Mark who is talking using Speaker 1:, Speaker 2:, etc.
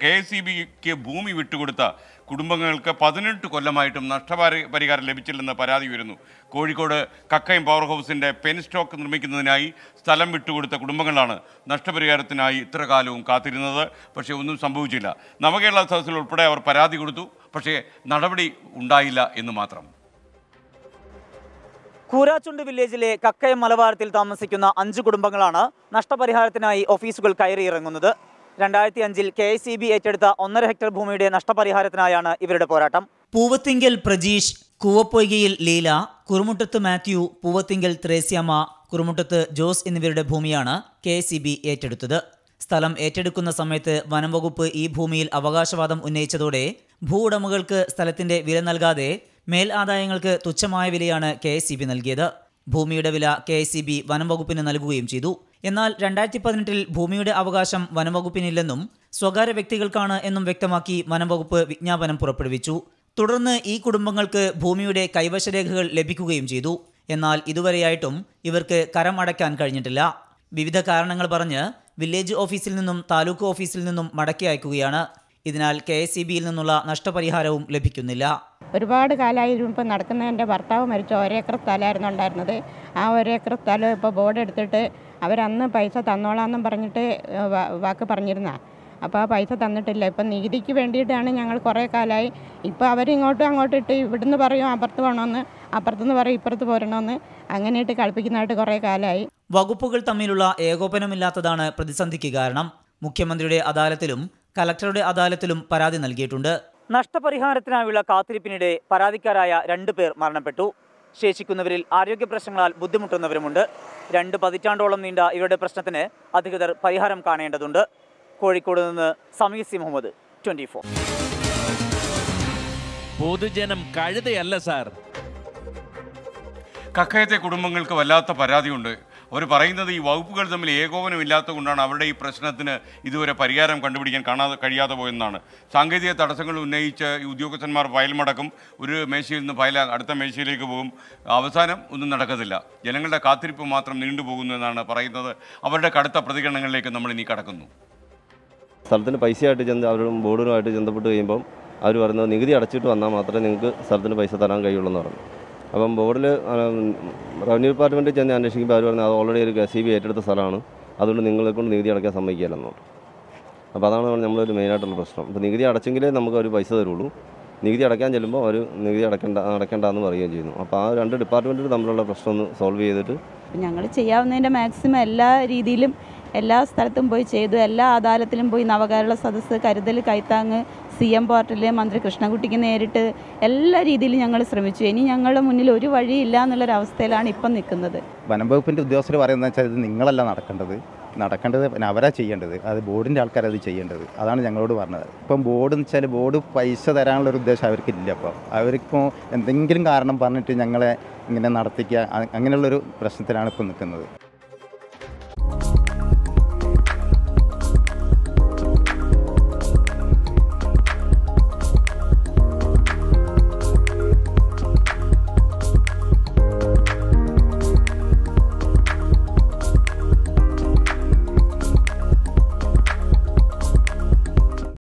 Speaker 1: K S C ബിക്ക് ഭൂമി വിട്ടുകൊടുത്ത കുടുംബങ്ങൾക്ക് പതിനെട്ട് കൊല്ലമായിട്ടും നഷ്ടപരി പരിഹാരം ലഭിച്ചില്ലെന്ന പരാതി വരുന്നു കോഴിക്കോട് കക്കയം പവർ ഹൗസിൻ്റെ പെൻ സ്റ്റോക്ക് നിർമ്മിക്കുന്നതിനായി സ്ഥലം വിട്ടുകൊടുത്ത കുടുംബങ്ങളാണ് നഷ്ടപരിഹാരത്തിനായി ഇത്ര കാലവും കാത്തിരുന്നത് പക്ഷേ ഒന്നും സംഭവിച്ചില്ല നവകേരള സദസ്സിൽ ഉൾപ്പെടെ അവർ പരാതി കൊടുത്തു പക്ഷേ നടപടി ഉണ്ടായില്ല എന്ന് മാത്രം
Speaker 2: കൂരാച്ചുണ്ട് വില്ലേജിലെ കക്കയം മലബാരത്തിൽ താമസിക്കുന്ന അഞ്ച് കുടുംബങ്ങളാണ് നഷ്ടപരിഹാരത്തിനായി ഓഫീസുകൾ കയറിയിറങ്ങുന്നത് രണ്ടായിരത്തി അഞ്ചിൽ കെ എസ് സി ബി ഏറ്റെടുത്ത ഒന്നര ഹെക്ടർ ഭൂമിയുടെ നഷ്ടപരിഹാരത്തിനായാണ് ഇവരുടെ പോരാട്ടം പൂവത്തിങ്കൽ പ്രജീഷ് കൂവപ്പൊയ്കയിൽ ലീല കുറുമുട്ടത്ത് മാത്യു പൂവത്തിങ്കൽ ത്രേസ്യമ്മ കുറുമുട്ടത്ത് ജോസ് എന്നിവരുടെ ഭൂമിയാണ് കെ എസ് ഏറ്റെടുത്തത് സ്ഥലം ഏറ്റെടുക്കുന്ന സമയത്ത് വനംവകുപ്പ് ഈ ഭൂമിയിൽ അവകാശവാദം ഉന്നയിച്ചതോടെ ഭൂ ഉടമകൾക്ക് സ്ഥലത്തിന്റെ വില നൽകാതെ മേൽ ആദായങ്ങൾക്ക് തുച്ഛമായ വിലയാണ് കെ എസ് സി ബി നൽകിയത് ഭൂമിയുടെ വില കെ എസ് സി ബി വനംവകുപ്പിന് നൽകുകയും ചെയ്തു എന്നാൽ രണ്ടായിരത്തി പതിനെട്ടിൽ ഭൂമിയുടെ അവകാശം വനംവകുപ്പിനില്ലെന്നും സ്വകാര്യ വ്യക്തികൾക്കാണ് എന്നും വ്യക്തമാക്കി വനംവകുപ്പ് വിജ്ഞാപനം പുറപ്പെടുവിച്ചു തുടർന്ന് ഈ കുടുംബങ്ങൾക്ക് ഭൂമിയുടെ കൈവശരേഖകൾ ലഭിക്കുകയും ചെയ്തു എന്നാൽ ഇതുവരെയായിട്ടും ഇവർക്ക് കരം അടയ്ക്കാൻ കഴിഞ്ഞിട്ടില്ല വിവിധ കാരണങ്ങൾ പറഞ്ഞ് വില്ലേജ് ഓഫീസിൽ നിന്നും താലൂക്ക് ഓഫീസിൽ നിന്നും മടക്കി അയക്കുകയാണ് ഇതിനാൽ കെ എസ് ഇ ബിയിൽ നിന്നുള്ള നഷ്ടപരിഹാരവും ലഭിക്കുന്നില്ല
Speaker 3: ഒരുപാട് കാലമായി ഇപ്പം നടക്കുന്ന എൻ്റെ ഭർത്താവ് മരിച്ച ഒരേക്കർ സ്ഥലമായിരുന്നു ഉണ്ടായിരുന്നത് ആ ഒരേക്കർ സ്ഥലം ഇപ്പോൾ ബോർഡ് എടുത്തിട്ട് അവരന്ന് പൈസ തന്നോളാന്നും പറഞ്ഞിട്ട് വാക്ക് പറഞ്ഞിരുന്ന അപ്പോൾ ആ പൈസ തന്നിട്ടില്ല ഇപ്പം നീതിക്ക് വേണ്ടിയിട്ടാണ് ഞങ്ങൾ കുറേ കാലമായി ഇപ്പോൾ അവരിങ്ങോട്ടും അങ്ങോട്ടും ഇട്ട് ഇവിടുന്ന് പറയും അപ്പുറത്ത് പോകണമെന്ന് അപ്പുറത്തുനിന്ന് പറയും ഇപ്പുറത്ത് പോരണമെന്ന് അങ്ങനെയിട്ട് കളിപ്പിക്കുന്നതായിട്ട് കുറേ കാലമായി
Speaker 2: വകുപ്പുകൾ തമ്മിലുള്ള ഏകോപനമില്ലാത്തതാണ് പ്രതിസന്ധിക്ക് കാരണം മുഖ്യമന്ത്രിയുടെ അദാലത്തിലും കലക്ടറുടെ അദാലത്തിലും പരാതി നൽകിയിട്ടുണ്ട് നഷ്ടപരിഹാരത്തിനായുള്ള കാത്തിരിപ്പിനിടെ പരാതിക്കാരായ രണ്ടു പേർ മരണപ്പെട്ടു ശേഷിക്കുന്നവരിൽ ആരോഗ്യ പ്രശ്നങ്ങളാൽ ബുദ്ധിമുട്ടുന്നവരുമുണ്ട് രണ്ട് പതിറ്റാണ്ടോളം നീണ്ട ഇവരുടെ പ്രശ്നത്തിന് അധികൃതർ പരിഹാരം കാണേണ്ടതുണ്ട് കോഴിക്കോട് നിന്ന് സി
Speaker 1: മുഹമ്മദ് ട്വന്റി ഫോർ പൊതുജനം കഴുതയല്ല സാർ കക്കയത്തെ കുടുംബങ്ങൾക്ക് വല്ലാത്ത പരാതിയുണ്ട് അവർ പറയുന്നത് ഈ വകുപ്പുകൾ തമ്മിൽ ഏകോപനമില്ലാത്തത് കൊണ്ടാണ് അവരുടെ ഈ പ്രശ്നത്തിന് ഇതുവരെ പരിഹാരം കണ്ടുപിടിക്കാൻ കാണാതെ കഴിയാതെ പോയെന്നാണ് സാങ്കേതിക തടസ്സങ്ങൾ ഉന്നയിച്ച് ഈ ഉദ്യോഗസ്ഥന്മാർ ഫയൽ മടക്കും ഒരു മേശയിൽ നിന്ന് ഫയൽ അടുത്ത മേശയിലേക്ക് പോകും അവസാനം ഒന്നും നടക്കത്തില്ല ജനങ്ങളുടെ കാത്തിരിപ്പ് മാത്രം നീണ്ടുപോകുന്നു എന്നാണ് പറയുന്നത് അവരുടെ കടുത്ത പ്രതികരണങ്ങളിലേക്ക് നമ്മൾ ഇനി കടക്കുന്നു
Speaker 3: സ്ഥലത്തിന് പൈസയായിട്ട് ചെന്ന് അവരും ബോർഡുമായിട്ട് ചെന്നപ്പെട്ട് കഴിയുമ്പം അവർ പറയുന്നത് നികുതി അടച്ചിട്ട് വന്നാൽ മാത്രമേ നിങ്ങൾക്ക് സ്ഥലത്തിന് പൈസ തരാൻ കഴിയുള്ളൂ എന്ന് പറഞ്ഞു അപ്പം ബോർഡിൽ റവന്യൂ ഡിപ്പാർട്ട്മെൻറ്റിൽ ചെന്ന് അന്വേഷിക്കുമ്പോൾ അവർ പറഞ്ഞാൽ അത് ഓൾറെഡി ഒരു സി ബി ഏറ്റെടുത്ത സ്ഥലമാണ് അതുകൊണ്ട് നിങ്ങളെ കൊണ്ട് നികുതി അടയ്ക്കാൻ സമ്മതിക്കില്ലെന്നുണ്ട് അപ്പോൾ അതാണ് നമ്മളൊരു മെയിനായിട്ടുള്ള പ്രശ്നം അപ്പോൾ നികുതി അടച്ചെങ്കിലേ നമുക്ക് ഒരു പൈസ തരുള്ളൂ നികുതി അടയ്ക്കാൻ ചെല്ലുമ്പോൾ അവർ നികുതി അടക്കേണ്ട അടക്കേണ്ടെന്ന് പറയുകയും ചെയ്യുന്നു അപ്പോൾ ആ രണ്ട് ഡിപ്പാർട്ട്മെൻറ്റിൽ തമ്മിലുള്ള പ്രശ്നം ഒന്ന് സോൾവ് ചെയ്തിട്ട് ഞങ്ങൾ ചെയ്യാവുന്നതിൻ്റെ മാക്സിമം എല്ലാ രീതിയിലും എല്ലാ സ്ഥലത്തും പോയി ചെയ്തു എല്ലാ അദാലത്തിലും പോയി നവകേരള സദസ്സ് കരുതൽ കൈത്താങ് സി എം പോർട്ടലിൽ മന്ത്രി കൃഷ്ണകുട്ടിക്ക് നേരിട്ട് എല്ലാ രീതിയിലും ഞങ്ങൾ ശ്രമിച്ചു ഇനി ഞങ്ങളുടെ മുന്നിൽ ഒരു വഴിയില്ല എന്നുള്ളൊരവസ്ഥയിലാണ് ഇപ്പം നിൽക്കുന്നത് വനംവകുപ്പിൻ്റെ ഉദ്യോഗസ്ഥർ പറയുന്നത് വെച്ചാൽ ഇത് നിങ്ങളല്ല നടക്കേണ്ടത് നടക്കേണ്ടത് പിന്നെ അവരാ ചെയ്യേണ്ടത് അത് ബോർഡിൻ്റെ ആൾക്കാരത് ചെയ്യേണ്ടത് അതാണ് ഞങ്ങളോട് പറഞ്ഞത് ഇപ്പം ബോർഡ് എന്ന് വെച്ചാൽ ബോർഡ് പൈസ തരാനുള്ള ഒരു ഉദ്ദേശം അവർക്കില്ല അപ്പോൾ അവർക്കിപ്പോൾ എന്തെങ്കിലും കാരണം പറഞ്ഞിട്ട് ഞങ്ങളെ ഇങ്ങനെ നടത്തിക്കുക അങ്ങനെയുള്ളൊരു പ്രശ്നത്തിലാണ് ഇപ്പോൾ നിൽക്കുന്നത്